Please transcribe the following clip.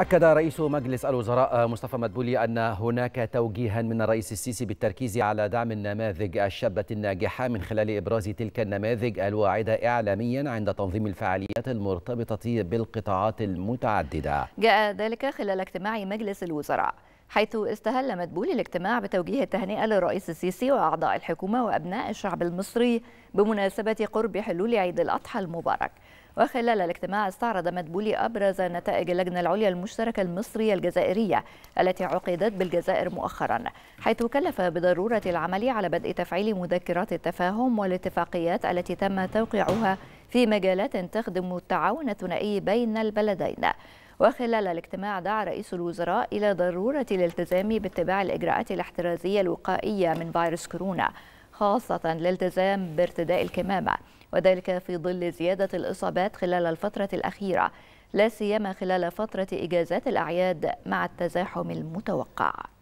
أكد رئيس مجلس الوزراء مصطفى مدبولي أن هناك توجيها من الرئيس السيسي بالتركيز على دعم النماذج الشابة الناجحة من خلال إبراز تلك النماذج الواعدة إعلاميا عند تنظيم الفعاليات المرتبطة بالقطاعات المتعددة جاء ذلك خلال اجتماع مجلس الوزراء حيث استهل مدبول الاجتماع بتوجيه التهنئة للرئيس السيسي وأعضاء الحكومة وأبناء الشعب المصري بمناسبة قرب حلول عيد الأضحى المبارك وخلال الاجتماع استعرض مدبولي أبرز نتائج اللجنة العليا المشتركة المصرية الجزائرية التي عقدت بالجزائر مؤخرا حيث كلف بضرورة العمل على بدء تفعيل مذكرات التفاهم والاتفاقيات التي تم توقيعها في مجالات تخدم التعاون الثنائي بين البلدين وخلال الاجتماع دعا رئيس الوزراء إلى ضرورة الالتزام باتباع الإجراءات الاحترازية الوقائية من فيروس كورونا خاصة الالتزام بارتداء الكمامة وذلك في ظل زيادة الإصابات خلال الفترة الأخيرة لا سيما خلال فترة إجازات الأعياد مع التزاحم المتوقع